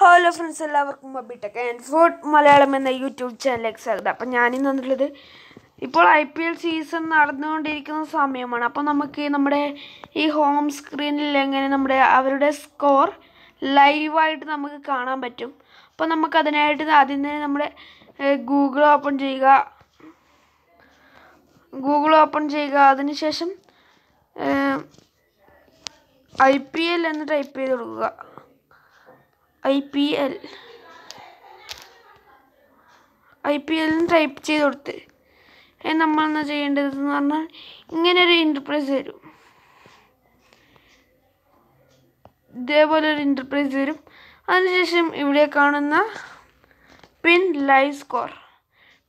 hello friends എല്ലാവർക്കും BTech and food Malayalam എന്ന YouTube ചാനലിലേക്ക് സ്വാഗതം അപ്പം ഞാനിന്ന് വന്നിട്ടുള്ളത് ഇപ്പോൾ ഐ പി എൽ സീസൺ നടന്നുകൊണ്ടിരിക്കുന്ന സമയമാണ് അപ്പോൾ നമുക്ക് നമ്മുടെ ഈ ഹോം സ്ക്രീനിൽ എങ്ങനെ നമ്മുടെ അവരുടെ സ്കോർ ലൈവായിട്ട് നമുക്ക് കാണാൻ പറ്റും അപ്പോൾ നമുക്കതിനായിട്ട് ആദ്യം തന്നെ നമ്മുടെ ഗൂഗിൾ ഓപ്പൺ ചെയ്യുക ഗൂഗിൾ ഓപ്പൺ ചെയ്യുക അതിനുശേഷം ഐ പി എൽ എന്ന് ടൈപ്പ് ചെയ്ത് കൊടുക്കുക I P L I P എല്ലിന് ടൈപ്പ് ചെയ്ത് കൊടുത്ത് നമ്മൾ എന്താ ചെയ്യേണ്ടതെന്ന് പറഞ്ഞാൽ ഇങ്ങനെ ഒരു ഇൻ്റർപ്രൈസ് വരും ഇതേപോലെ ഒരു ഇൻ്റർപ്രൈസ് വരും അതിനുശേഷം ഇവിടെ കാണുന്ന pin live score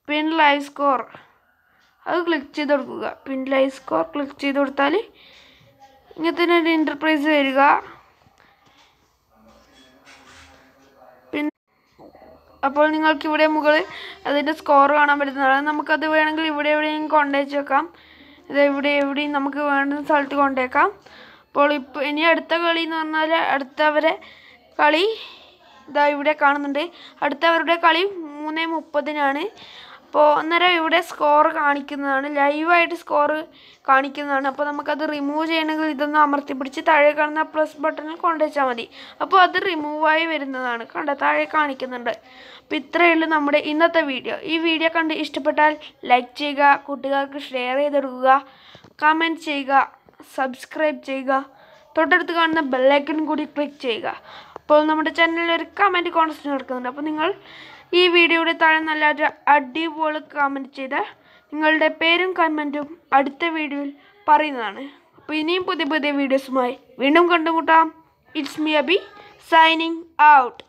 pin live score അത് ക്ലിക്ക് ചെയ്ത് കൊടുക്കുക പിൻ ലൈവ് സ്കോർ ക്ലിക്ക് ചെയ്ത് കൊടുത്താൽ ഇങ്ങനത്തെ ഒരു ഇൻ്റർപ്രൈസ് വരിക അപ്പോൾ നിങ്ങൾക്ക് ഇവിടെ മുകളിൽ അതിൻ്റെ സ്കോർ കാണാൻ പറ്റുന്നതാണ് നമുക്കത് വേണമെങ്കിൽ ഇവിടെ എവിടെയും കൊണ്ടുവച്ച് വെക്കാം ഇത് ഇവിടെ എവിടെയും നമുക്ക് വേണ്ട സ്ഥലത്ത് കൊണ്ടേക്കാം അപ്പോൾ ഇപ്പോൾ ഇനി അടുത്ത കളി എന്ന് പറഞ്ഞാൽ അടുത്തവരെ കളി ഇതാ ഇവിടെ കാണുന്നുണ്ട് അടുത്തവരുടെ കളി മൂന്ന് മുപ്പതിനാണ് അപ്പോൾ അന്നേരം ഇവിടെ സ്കോർ കാണിക്കുന്നതാണ് ലൈവായിട്ട് സ്കോർ കാണിക്കുന്നതാണ് അപ്പോൾ നമുക്കത് റിമൂവ് ചെയ്യണമെങ്കിൽ ഇതൊന്ന് അമർത്തി പിടിച്ച് താഴെ കാണുന്ന പ്ലസ് ബട്ടണിൽ കൊണ്ടുവച്ചാൽ മതി അപ്പോൾ അത് റിമൂവായി വരുന്നതാണ് കണ്ട താഴെ കാണിക്കുന്നുണ്ട് അപ്പോൾ ഇത്രയേ ഉള്ളൂ നമ്മുടെ ഇന്നത്തെ വീഡിയോ ഈ വീഡിയോ കണ്ട് ഇഷ്ടപ്പെട്ടാൽ ലൈക്ക് ചെയ്യുക കൂട്ടുകാർക്ക് ഷെയർ ചെയ്തെടുക്കുക കമൻറ്റ് ചെയ്യുക സബ്സ്ക്രൈബ് ചെയ്യുക തൊട്ടടുത്ത് കാണുന്ന ബെല്ലൈക്കൺ കൂടി ക്ലിക്ക് ചെയ്യുക അപ്പോൾ നമ്മുടെ ചാനലിൽ ഒരു കമൻറ്റ് കോൺസ്റ്റ് നടക്കുന്നുണ്ട് അപ്പോൾ നിങ്ങൾ ഈ വീഡിയോയുടെ താഴെ നല്ലൊരു അടിപൊളി കമൻറ്റ് ചെയ്ത് നിങ്ങളുടെ പേരും കമൻറ്റും അടുത്ത വീഡിയോയിൽ പറയുന്നതാണ് അപ്പോൾ ഇനിയും പുതിയ പുതിയ വീഡിയോസുമായി വീണ്ടും കണ്ടുമുട്ടാം it's me Abi signing out